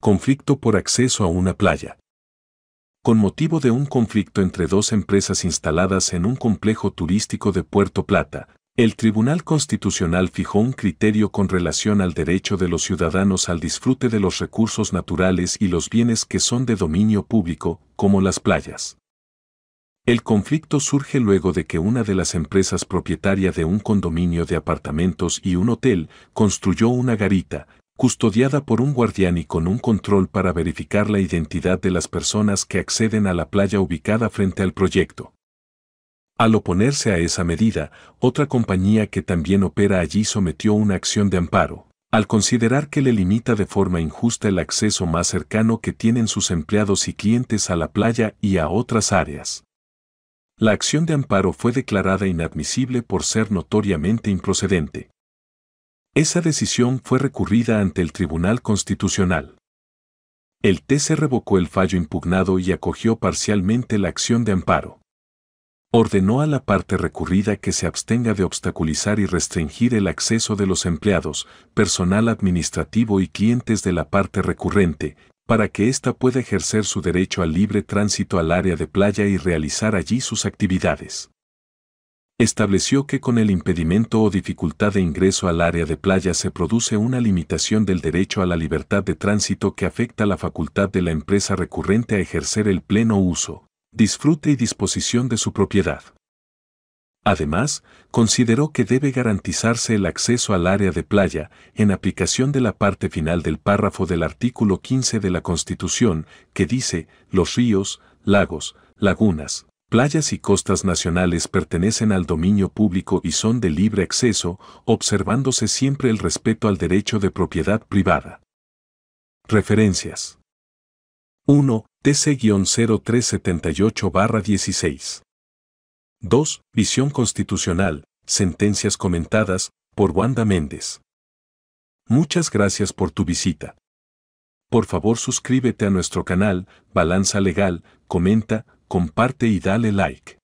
conflicto por acceso a una playa. Con motivo de un conflicto entre dos empresas instaladas en un complejo turístico de Puerto Plata, el Tribunal Constitucional fijó un criterio con relación al derecho de los ciudadanos al disfrute de los recursos naturales y los bienes que son de dominio público, como las playas. El conflicto surge luego de que una de las empresas propietaria de un condominio de apartamentos y un hotel construyó una garita, custodiada por un guardián y con un control para verificar la identidad de las personas que acceden a la playa ubicada frente al proyecto. Al oponerse a esa medida, otra compañía que también opera allí sometió una acción de amparo, al considerar que le limita de forma injusta el acceso más cercano que tienen sus empleados y clientes a la playa y a otras áreas. La acción de amparo fue declarada inadmisible por ser notoriamente improcedente. Esa decisión fue recurrida ante el Tribunal Constitucional. El TC revocó el fallo impugnado y acogió parcialmente la acción de amparo. Ordenó a la parte recurrida que se abstenga de obstaculizar y restringir el acceso de los empleados, personal administrativo y clientes de la parte recurrente, para que ésta pueda ejercer su derecho al libre tránsito al área de playa y realizar allí sus actividades estableció que con el impedimento o dificultad de ingreso al área de playa se produce una limitación del derecho a la libertad de tránsito que afecta la facultad de la empresa recurrente a ejercer el pleno uso, disfrute y disposición de su propiedad. Además, consideró que debe garantizarse el acceso al área de playa en aplicación de la parte final del párrafo del artículo 15 de la Constitución, que dice, los ríos, lagos, lagunas, Playas y costas nacionales pertenecen al dominio público y son de libre acceso, observándose siempre el respeto al derecho de propiedad privada. Referencias. 1. TC-0378-16. 2. Visión Constitucional, Sentencias Comentadas, por Wanda Méndez. Muchas gracias por tu visita. Por favor suscríbete a nuestro canal, Balanza Legal, comenta, comparte y dale like.